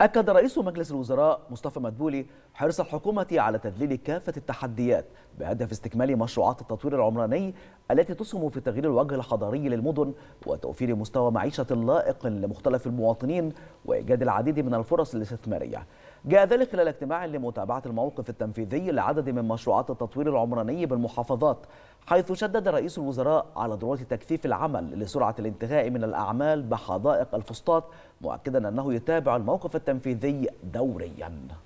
أكد رئيس مجلس الوزراء مصطفى مدبولي حرص الحكومة على تذليل كافة التحديات بهدف استكمال مشروعات التطوير العمراني التي تسهم في تغيير الوجه الحضاري للمدن وتوفير مستوى معيشة لائق لمختلف المواطنين وإيجاد العديد من الفرص الاستثمارية جاء ذلك خلال اجتماع لمتابعة الموقف التنفيذي لعدد من مشروعات التطوير العمراني بالمحافظات حيث شدد رئيس الوزراء على ضرورة تكثيف العمل لسرعة الانتهاء من الأعمال بحدائق الفسطاط مؤكدا أنه يتابع الموقف التنفيذي دورياً